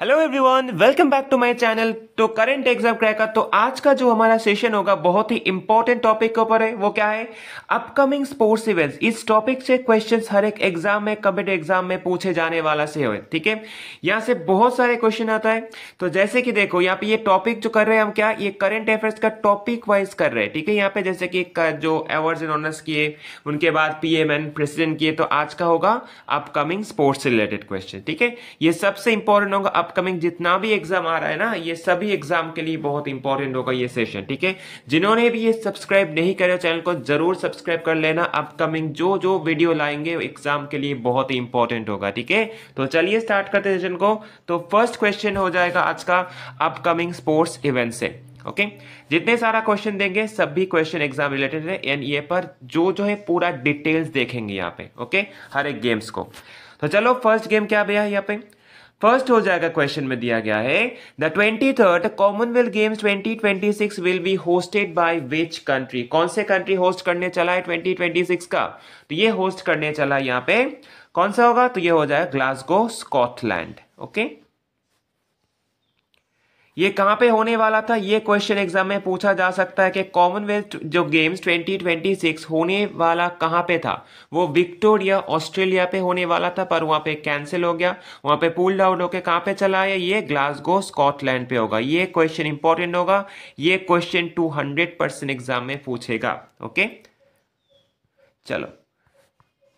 Hello everyone welcome back to my channel तो current exam cracker तो आज का जो हमारा सेशन होगा बहुत ही इंपॉर्टेंट टॉपिक के ऊपर है वो क्या है अपकमिंग स्पोर्ट्स इवेंट्स इस टॉपिक से क्वेश्चंस हर एक एग्जाम में कमेंट एग्जाम में पूछे जाने वाला से है ठीक है यहाँ से बहुत सारे क्वेश्चन आता है तो जैसे कि देखो यहाँ पे ये टॉपिक जो कर रहे हैं हम क्या ये करंट अफेयर्स का टॉपिक वाइज कर रहे हैं ठीक है यहाँ पे जैसे कि जो अवार्ड एंड ऑनर्स किए उनके बाद पी एम एन प्रेसिडेंट किए तो आज का होगा अपकमिंग स्पोर्ट्स रिलेटेड क्वेश्चन ठीक है ये सबसे इंपॉर्टेंट होगा अपकमिंग जितना भी एग्जाम आ रहा है ना ये सभी एग्जाम के लिए बहुत इंपॉर्टेंट होगा ये सेशन ठीक है जिन्होंने भी ये सब्सक्राइब नहीं करा चैनल को जरूर सब्सक्राइब कर लेना अपकमिंग जो जो वीडियो लाएंगे एग्जाम के लिए बहुत ही इंपॉर्टेंट होगा ठीक है तो चलिए स्टार्ट करते सेशन को तो फर्स्ट क्वेश्चन हो जाएगा आज का अपकमिंग स्पोर्ट्स इवेंट से ओके okay? जितने सारा क्वेश्चन देंगे सभी क्वेश्चन एग्जाम रिलेटेड है एन ये पर जो जो है पूरा डिटेल्स देखेंगे यहाँ पे ओके okay? हर एक गेम्स को तो चलो फर्स्ट गेम क्या भैया यहाँ पे फर्स्ट हो जाएगा क्वेश्चन में दिया गया है the twenty third Commonwealth Games twenty twenty six will be hosted by which country कौन से कंट्री होस्ट करने चला है ट्वेंटी ट्वेंटी सिक्स का तो ये होस्ट करने चला है यहाँ पे कौन सा होगा तो ये हो जाएगा ग्लासगो स्कॉटलैंड ओके ये कहाँ पे होने वाला था ये क्वेश्चन एग्जाम में पूछा जा सकता है कि कॉमनवेल्थ जो गेम्स 2026 होने वाला कहाँ पे था वो विक्टोरिया ऑस्ट्रेलिया पे होने वाला था पर वहाँ पे कैंसिल हो गया वहाँ पे पुल डाउन होकर कहाँ पे चला है ये ग्लासगो स्कॉटलैंड पे होगा ये क्वेश्चन इंपॉर्टेंट होगा ये क्वेश्चन टू एग्जाम में पूछेगा ओके चलो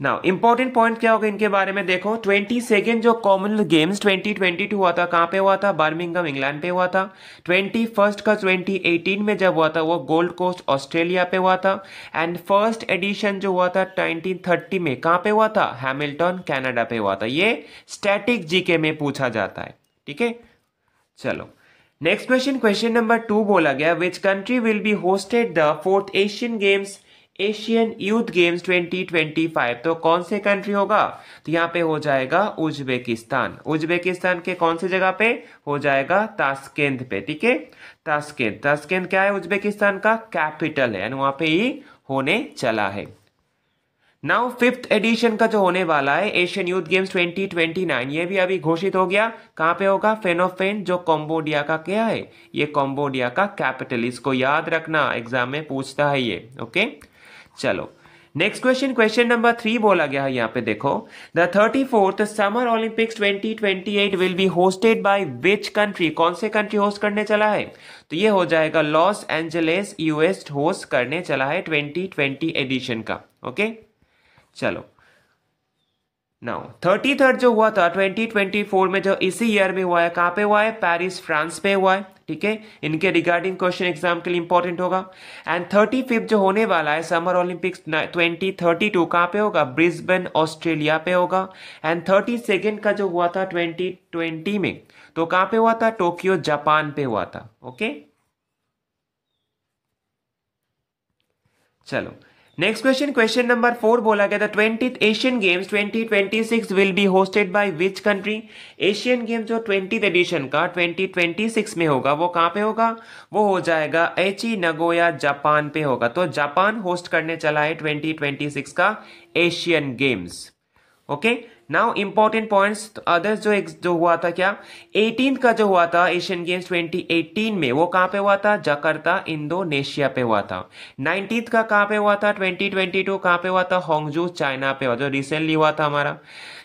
नाउ इंपॉर्टेंट पॉइंट क्या होगा इनके बारे में देखो ट्वेंटी सेकेंड जो common games twenty twenty two हुआ था कहाँ पे हुआ था बर्मिंगम इंग्लैंड पे हुआ था ट्वेंटी फर्स्ट का ट्वेंटी एटीन में जब हुआ था वो गोल्ड कोस्ट ऑस्ट्रेलिया पे हुआ था एंड फर्स्ट एडिशन जो हुआ था ट्वेंटी थर्टी में कहाँ पे हुआ था हैमिल्टन कैनेडा पे हुआ था ये स्टैटिक जीके में पूछा जाता है ठीक है चलो next question question number two बोला गया which country will be hosted the fourth Asian Games Asian Youth Games 2025 तो कौन से कंट्री होगा तो यहाँ पे हो जाएगा उज्बेकिस्तान उज्बेकिस्तान के कौन से जगह पे हो जाएगा तास्केंद पे ठीक है तास्केंद तास्केंद क्या है उज्बेकिस्तान का कैपिटल है यानी वहां पे ही होने चला है नाउ फिफ्थ एडिशन का जो होने वाला है एशियन यूथ गेम्स 2029 ये भी अभी घोषित हो गया कहाँ पे होगा फेनोफेन जो कॉम्बोडिया का क्या है ये कॉम्बोडिया का कैपिटल इसको याद रखना एग्जाम में पूछता है ये ओके okay? चलो next question question number three बोला गया है यहाँ पे देखो the thirty fourth Summer Olympics 2028 will be hosted by which country कौन से कंट्री होस्ट करने चला है तो ये हो जाएगा लॉस एंजलिस यूएस होस्ट करने चला है 2020 एडिशन का ओके चलो नाउ थर्टी थर्ड जो हुआ था ट्वेंटी ट्वेंटी फोर में जो इसी ईयर में हुआ है कहाँ पे हुआ है पेरिस फ्रांस पे हुआ है ठीक है इनके रिगार्डिंग क्वेश्चन एग्जाम के लिए इंपॉर्टेंट होगा एंड थर्टी फिफ्थ जो होने वाला है Summer Olympics twenty thirty two कहाँ पे होगा ब्रिस्बेन ऑस्ट्रेलिया पे होगा एंड थर्टी सेकेंड का जो हुआ था ट्वेंटी ट्वेंटी में तो कहाँ पे हुआ था टोक्यो जापान पे हुआ था ओके चलो next question question number four बोला गया था twenty Asian Games 2026 will be hosted by which country Asian Games जो ट्वेंटी एडिशन का 2026 में होगा वो कहाँ पे होगा वो हो जाएगा एची नगोया जापान पे होगा तो जापान होस्ट करने चला है 2026 का Asian Games okay okay? Now important points others जो जो हुआ था क्या एटीन का जो हुआ था एशियन गेम्स 2018 में वो कहाँ पे हुआ था जकार्ता इंडोनेशिया पे हुआ था नाइनटीन का कहाँ पे हुआ था 2022 कहाँ पे हुआ था होंगजू चाइना पे हुआ जो रिसेंटली हुआ था हमारा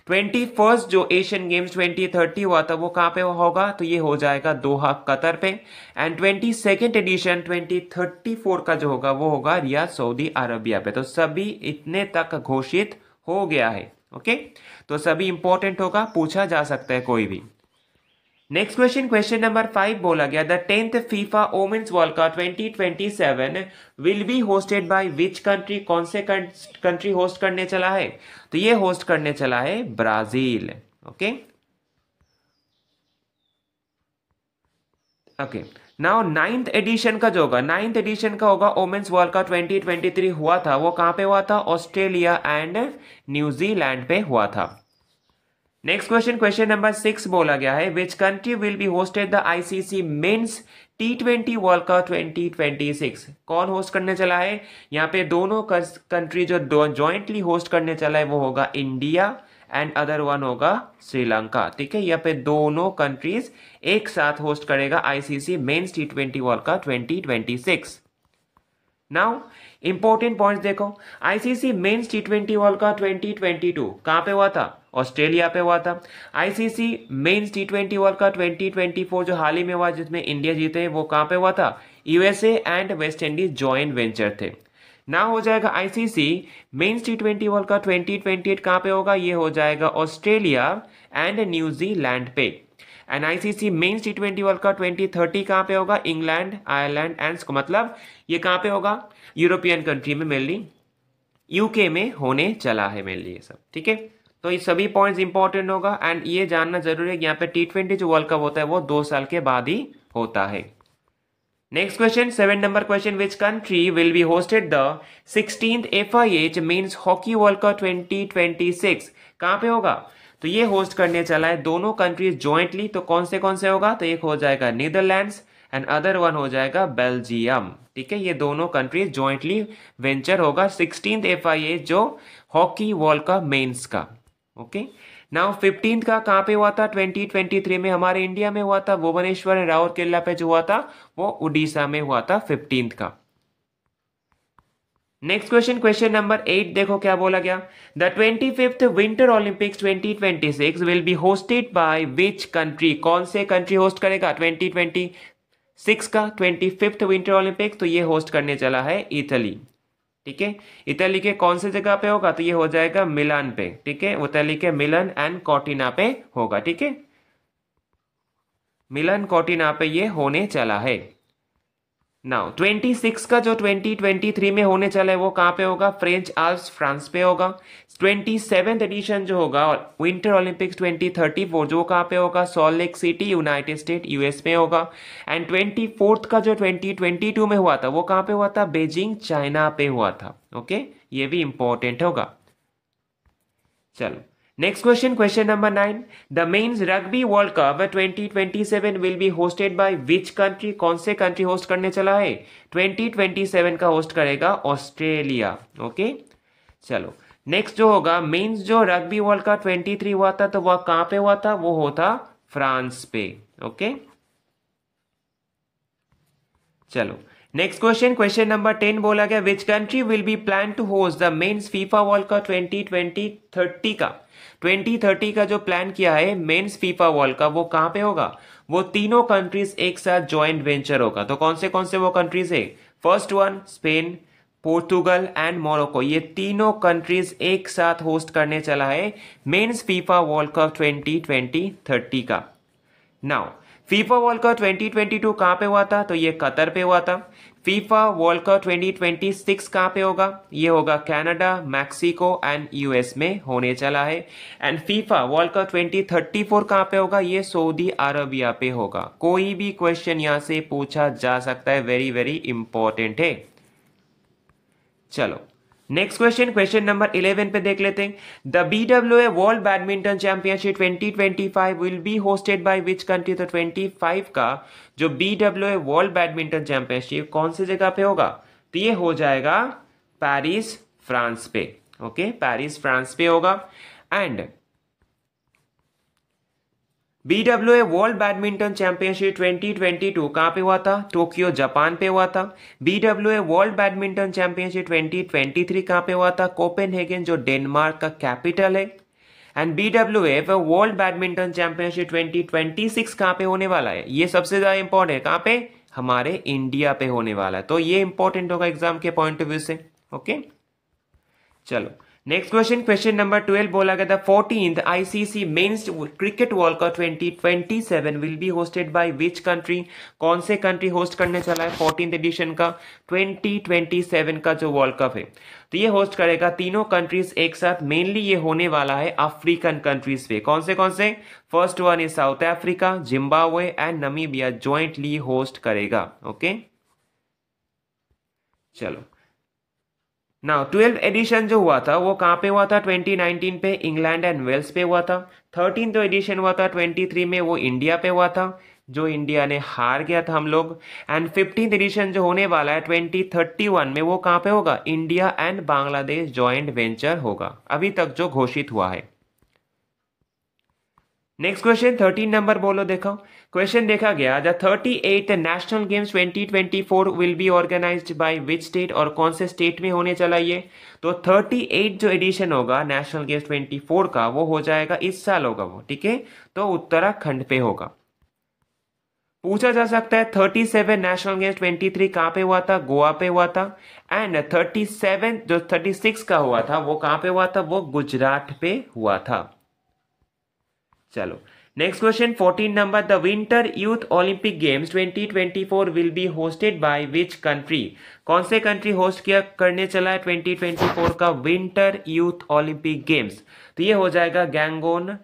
ट्वेंटी फर्स्ट जो एशियन गेम्स 2030 हुआ था वो कहाँ पे होगा तो ये हो जाएगा दोहा कतर पे and twenty second edition twenty thirty four का जो होगा वो होगा रिया सऊदी अरबिया पे तो सभी इतने तक घोषित हो गया है ओके तो सभी इंपॉर्टेंट होगा पूछा जा सकता है कोई भी next question question number five बोला गया the tenth FIFA women's world cup 2027 will be hosted by which country कौन से कंट्री होस्ट करने चला है तो ये होस्ट करने चला है Brazil okay okay now ninth edition का जो होगा नाइन्थ एडिशन का होगा ओमेंस वर्ल्ड का 2023 हुआ था वो कहां पे हुआ था ऑस्ट्रेलिया एंड न्यूजीलैंड पे हुआ था next question question number six बोला गया है which country will be hosted the ICC mains T twenty world cup twenty twenty six कौन होस्ट करने चला है यहाँ पे दोनों कंट्री जो ज्वाइंटली होस्ट करने चला है वो होगा इंडिया एंड अदर वन होगा श्रीलंका ठीक है यहाँ पे दोनों कंट्रीज एक साथ होस्ट करेगा ICC mains T twenty world cup twenty twenty six now important point देखो ICC mains T twenty world cup twenty twenty two कहाँ पे हुआ था ऑस्ट्रेलिया पे हुआ था ICC mains T twenty world cup twenty twenty four जो हाल ही में हुआ जिसमें इंडिया जीते वो कहाँ पे हुआ था USA and West Indies joint venture थे ना हो जाएगा ICC mains T twenty world cup twenty twenty eight कहाँ पे होगा ये हो जाएगा ऑस्ट्रेलिया एंड न्यूजीलैंड पे and ICC mains T twenty world cup twenty thirty कहाँ पे होगा इंग्लैंड आयरलैंड एंड मतलब ये कहाँ पे होगा यूरोपियन कंट्री में मेनली यूके में होने चला है मेनली ये सब ठीक है तो ये सभी पॉइंट्स इंपॉर्टेंट होगा एंड ये जानना जरूरी है कि यहाँ पे टी ट्वेंटी जो वर्ल्ड कप होता है वो दो साल के बाद ही होता है Next question, 7 number question. Which country will be hosted the 16th FIH means Hockey World Cup 2026? कहाँ पे होगा तो ये होस्ट करने चला है दोनों कंट्रीज ज्वाइंटली तो कौन से कौन से होगा तो एक हो जाएगा नीदरलैंड्स एंड अदर वन हो जाएगा बेल्जियम ठीक है ये दोनों कंट्रीज ज्वाइंटली वेंचर होगा सिक्सटीन एफ आई ए जो हॉकी वर्ल्ड कप मेन्स का ओके okay? नाउ फिफ्टींथ का कहाँ पे हुआ था 2023 में हमारे इंडिया में हुआ था भुवनेश्वर एंड राउर केला पे जो हुआ था वो उड़ीसा में हुआ था फिफ्टींथ का next question question number eight देखो क्या बोला गया the twenty fifth winter Olympics 2026 will be hosted by which country कौन से कंट्री होस्ट करेगा 2026 का ट्वेंटी फिफ्थ विंटर ओलंपिक्स तो ये होस्ट करने चला है इटली ठीक है इटली के कौन से जगह पे होगा तो ये हो जाएगा मिलान पे ठीक है इटली के मिलन एंड कॉटिना पे होगा ठीक है मिलन कॉटिना पे ये होने चला है नाउ 26 का जो 2023 में होने चला है वो कहाँ पे होगा फ्रेंच आल्स फ्रांस पे होगा ट्वेंटी सेवेंथ एडिशन जो होगा और विंटर ओलंपिक्स 2034 जो कहाँ पे होगा salt lake city United State US में होगा एंड ट्वेंटी फोर्थ का जो 2022 में हुआ था वो कहाँ पे हुआ था बेजिंग चाइना पे हुआ था ओके okay? ये भी इम्पोर्टेंट होगा चलो Next question, question number 9. The men's Rugby World Cup 2027 will be hosted by which country? कौन से country host करने चला है 2027 का host करेगा ऑस्ट्रेलिया ओके okay? चलो नेक्स्ट जो होगा मेंस जो रग्बी वर्ल्ड ट्वेंटी 23 हुआ था तो वह कहाँ पे हुआ था वो होता फ्रांस पे ओके okay? चलो next question question number ten बोला गया which country will be plan to host the men's FIFA world cup twenty twenty thirty का 2030 का जो प्लान किया है मेंस फीफा वर्ल्ड का वो कहां पे होगा वो तीनों कंट्रीज एक साथ ज्वाइंट वेंचर होगा तो कौन से कौन से वो कंट्रीज है first one Spain Portugal and Morocco ये तीनों कंट्रीज एक साथ होस्ट करने चला है men's FIFA world cup twenty twenty का नाउ फीफा वर्ल्ड कप 2022 कहाँ पे हुआ था तो ये कतर पे हुआ था फीफा वर्ल्ड कप 2026 कहाँ पे होगा ये होगा कनाडा मैक्सिको एंड यूएस में होने चला है एंड फीफा वर्ल्ड कप 2034 कहाँ पे होगा ये सऊदी अरबिया पे होगा कोई भी क्वेश्चन यहाँ से पूछा जा सकता है वेरी वेरी इंपॉर्टेंट है चलो next question question number eleven पे देख लेते हैं the B W A world badminton championship 2025 will be hosted by which country तो 25 का जो B W A world badminton championship कौन सी जगह पे होगा तो ये हो जाएगा पेरिस फ्रांस पे ओके पेरिस फ्रांस पे होगा and B W A world badminton championship 2022 कहाँ पे हुआ था टोक्यो जापान पे हुआ था B W A world badminton championship 2023 कहाँ पे हुआ था कोपेनहेगन जो डेनमार्क का कैपिटल है and B W F world badminton championship 2026 कहाँ पे होने वाला है ये सबसे ज़्यादा इंपॉर्टेंट है कहाँ पे हमारे इंडिया पे होने वाला है तो ये इंपॉर्टेंट होगा एग्जाम के पॉइंट ऑफ व्यू से ओके चलो next question question number twelve बोला गया था fourteen ICC men's cricket world cup twenty twenty seven will be hosted by which country कौन से कंट्री होस्ट करने चला है फोर्टीन एडिशन का ट्वेंटी ट्वेंटी सेवन का जो वर्ल्ड कप है तो ये होस्ट करेगा तीनों कंट्रीज एक साथ मेनली ये होने वाला है अफ्रीकन कंट्रीज पे कौन से कौन से first one is South Africa Zimbabwe and Namibia jointly host करेगा ओके okay? चलो नाउ ट्वेल्व एडिशन जो हुआ था वो कहाँ पे हुआ था 2019 पे इंग्लैंड एंड वेल्स पे हुआ था थर्टीन तो एडिशन हुआ था 23 में वो इंडिया पे हुआ था जो इंडिया ने हार गया था हम लोग एंड फिफ्टीन एडिशन जो होने वाला है 2031 में वो कहाँ पे होगा India and Bangladesh joint venture होगा अभी तक जो घोषित हुआ है नेक्स्ट क्वेश्चन थर्टीन नंबर बोलो देखो क्वेश्चन देखा गया the thirty eight national games twenty twenty four will be organise by which state और कौन से स्टेट में होने चला ये तो थर्टी एट जो एडिशन होगा नेशनल गेम्स ट्वेंटी फोर का वो हो जाएगा इस साल होगा वो ठीक है तो उत्तराखंड पे होगा पूछा जा सकता है thirty seven national games twenty three कहाँ पे हुआ था गोवा पे हुआ था एंड थर्टी सेवन जो थर्टी सिक्स का हुआ था वो कहाँ पे हुआ था वो गुजरात पे हुआ था चलो next question fourteen number the winter youth Olympic games 2024 will be hosted by which country कौन से कंट्री होस्ट किया करने चला है 2024 का विंटर यूथ ओलंपिक गेम्स तो ये हो जाएगा गैंगोन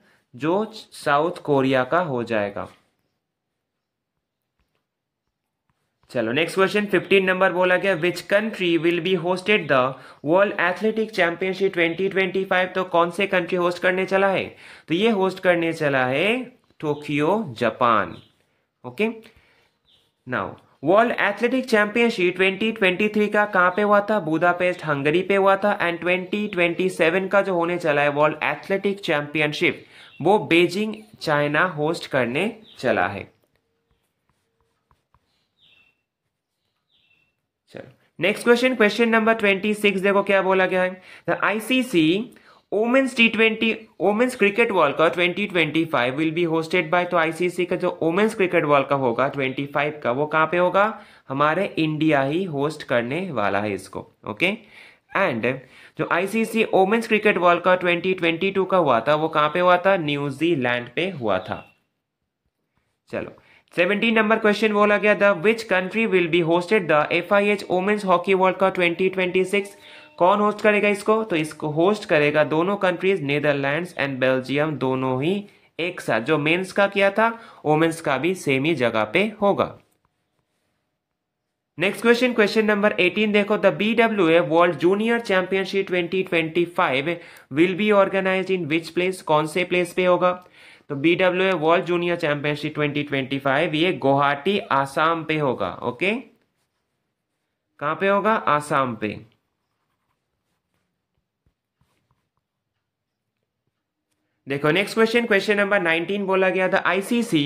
जो साउथ कोरिया का हो जाएगा चलो नेक्स्ट क्वेश्चन 15 नंबर बोला गया which country will be hosted the world athletic championship 2025 तो कौन से कंट्री होस्ट करने चला है तो ये होस्ट करने चला है Tokyo Japan okay now world athletic championship 2023 का कहाँ पे हुआ था बुदापेस्ट हंगरी पे हुआ था एंड 2027 का जो होने चला है वर्ल्ड एथलेटिक चैंपियनशिप वो बेजिंग चाइना होस्ट करने चला है next question question number twenty six देखो क्या बोला गया है the ICC women's T twenty women's cricket world cup twenty twenty five will be hosted by तो आईसीसी का जो ओमेन्स क्रिकेट वर्ल्ड कप होगा ट्वेंटी फाइव का वो कहाँ पे होगा हमारे इंडिया ही होस्ट करने वाला है इसको ओके okay? एंड जो ICC women's cricket world cup twenty twenty two का हुआ था वो कहाँ पे हुआ था न्यूजीलैंड पे हुआ था चलो सेवेंटीन नंबर क्वेश्चन बोला गया the which country will be hosted the F I H women's hockey world cup twenty twenty six कौन होस्ट करेगा इसको तो इसको होस्ट करेगा दोनों कंट्रीज नीदरलैंड एंड बेल्जियम दोनों ही एक साथ जो मेन्स का किया था वोमेन्स का भी सेम ही जगह पे होगा नेक्स्ट क्वेश्चन क्वेश्चन नंबर 18 देखो the B W A world junior championship 2025 will be organise in which place कौन से प्लेस पे होगा तो B W A world junior championship twenty twenty five ये गुवाहाटी आसाम पे होगा ओके कहां पे होगा आसाम पे देखो नेक्स्ट क्वेश्चन क्वेश्चन नंबर 19 बोला गया था ICC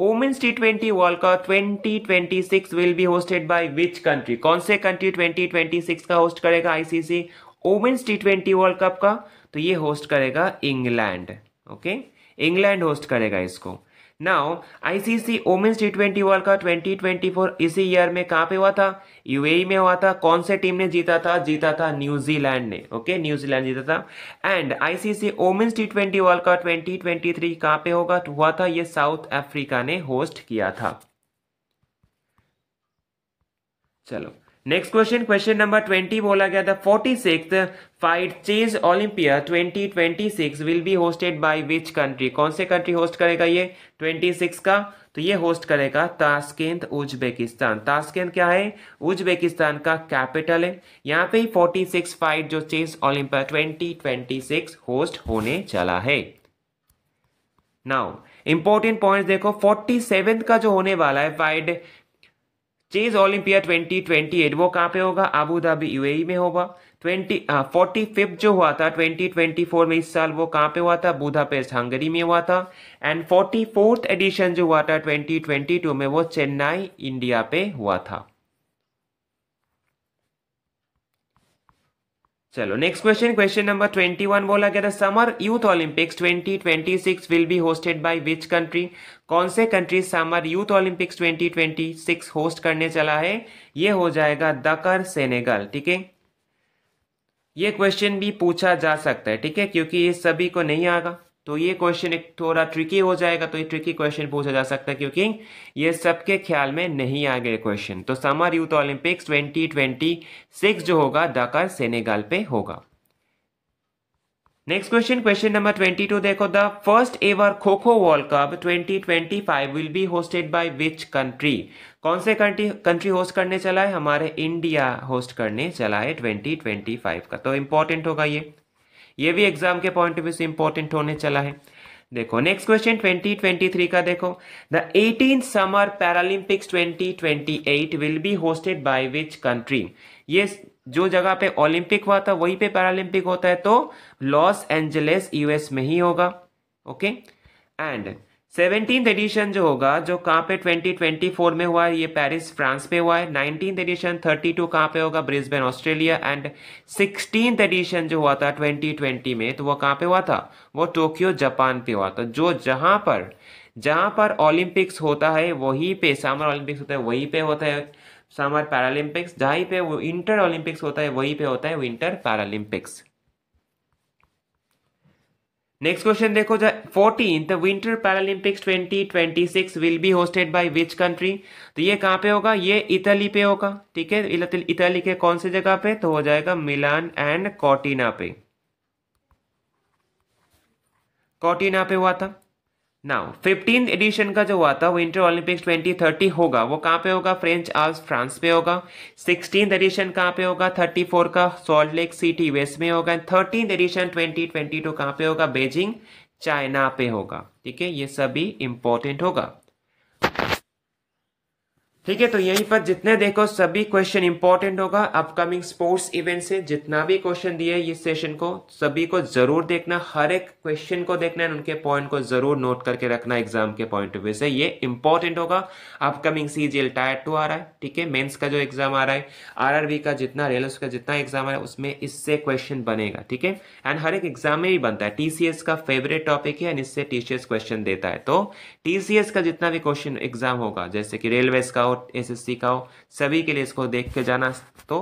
women's T twenty world cup 2026 will be hosted by which country कौन से कंट्री 2026 का होस्ट करेगा ICC women's T twenty world cup का तो ये होस्ट करेगा England okay okay? England host करेगा इसको now ICC women's T twenty world cup twenty twenty four इसी ईयर में कहाँ पे हुआ था यूएई e में हुआ था कौन से टीम ने जीता था जीता था न्यूजीलैंड ने ओके okay? न्यूजीलैंड जीता था and ICC women's T twenty world cup twenty twenty three कहाँ पे होगा तो हुआ था ये साउथ अफ्रीका ने होस्ट किया था चलो next question question number twenty बोला गया था forty six FIDE chess Olympiad twenty twenty six will be hosted by which country कौन से कंट्री होस्ट करेगा ये ट्वेंटी सिक्स का तो ये होस्ट करेगा ताशकेंद उज्बेकिस्तान ताशकेंद क्या है उज्बेकिस्तान का कैपिटल है यहाँ पे फोर्टी सिक्स फाइट जो chess Olympiad twenty twenty six host होने चला है नाउ इंपॉर्टेंट पॉइंट देखो फोर्टी सेवन का जो होने वाला है फाइट चेज ओलंपिया 2028 वो कहाँ पे होगा आबू धाबी यूएई में होगा ट्वेंटी फोर्टी फिफ्थ जो हुआ था 2024 में इस साल वो कहाँ पे हुआ था बूधापेस्ट हंगरी में हुआ था एंड फोर्टी फोर्थ एडिशन जो हुआ था 2022 में वो चेन्नई इंडिया पे हुआ था चलो नेक्स्ट क्वेश्चन क्वेश्चन नंबर 21 बोला गया था summer youth Olympics 2026 will be hosted by which country कौन से country summer youth Olympics 2026 host करने चला है ये हो जाएगा दकर सेनेगल ठीक है ये क्वेश्चन भी पूछा जा सकता है ठीक है क्योंकि ये सभी को नहीं आगा तो ये क्वेश्चन एक थोड़ा ट्रिकी हो जाएगा तो ये ट्रिकी क्वेश्चन पूछा जा सकता है क्योंकि ये सबके ख्याल में नहीं आ गए क्वेश्चन तो समर यूथ ओलंपिक्स 2026 जो होगा दाकार सेनेगाल पे होगा नेक्स्ट क्वेश्चन क्वेश्चन नंबर 22 देखो the first ever kho kho world cup 2025 will be hosted by which country कौन से कंट्री कंट्री होस्ट करने चला है हमारे इंडिया होस्ट करने चला है ट्वेंटी का तो इंपॉर्टेंट होगा ये ये भी एग्जाम के पॉइंट ऑफ व्यू से इंपॉर्टेंट होने चला है देखो नेक्स्ट क्वेश्चन 2023 का देखो the eighteen summer Paralympics 2028 will be hosted by which country ये जो जगह पे ओलंपिक हुआ था वहीं पे पैरालंपिक होता है तो लॉस एंजलिस यूएस में ही होगा ओके एंड सेवनटीन एडिशन जो होगा जो कहाँ पे 2024 में हुआ है ये पेरिस फ्रांस में हुआ है नाइनटीन एडिशन 32 कहाँ पे होगा Brisbane Australia and sixteen edition जो हुआ था 2020 में तो वो कहाँ पे हुआ था वो टोक्यो जापान पे हुआ था तो जो जहाँ पर जहाँ पर ओलंपिक्स होता है वहीं पे समर ओलंपिक्स होता है वहीं पे होता है समर पैरालंपिक्स जहाँ पे वो इंटर ओलंपिक्स होता है वहीं पे होता है विंटर पैरालंपिक्स नेक्स्ट क्वेश्चन देखो fourteen the winter Paralympics 2026 will be hosted by which country तो ये कहाँ पे होगा ये इटली पे होगा ठीक है इटली के कौन से जगह पे तो हो जाएगा मिलान एंड कॉटिना पे कॉटिना पे हुआ था नाउ फिफ्टीन एडिशन का जो हुआ था विंटर ओलंपिक्स 2030 होगा वो कहाँ पे होगा फ्रेंच आल्स फ्रांस पे होगा सिक्सटीन एडिशन कहाँ पे होगा 34 का सॉल्ट लेक सिटी वेस्ट में होगा एंड थर्टीन एडिशन 2022 कहाँ पे होगा बेजिंग चाइना पे होगा ठीक है ये सभी इंपॉर्टेंट होगा ठीक है तो यहीं पर जितने देखो सभी क्वेश्चन इंपॉर्टेंट होगा अपकमिंग स्पोर्ट्स इवेंट से जितना भी क्वेश्चन दिए इस सेशन को सभी को जरूर देखना हर एक क्वेश्चन को देखना है उनके पॉइंट को जरूर नोट करके रखना एग्जाम के पॉइंट ऑफ व्यू से ये इंपॉर्टेंट होगा अपकमिंग सीजीएल टायर टू आ रहा है ठीक है मेन्स का जो एग्जाम आ रहा है आरआरबी का जितना रेलवे का जितना एग्जाम आ रहा है उसमें इससे क्वेश्चन बनेगा ठीक है एंड हर एक एग्जाम में भी बनता है टीसीएस का फेवरेट टॉपिक है एंड इससे टीसीएस क्वेश्चन देता है तो टीसीएस का जितना भी क्वेश्चन एग्जाम होगा जैसे कि रेलवेज का एस एस का हो सभी के लिए इसको देख के जाना तो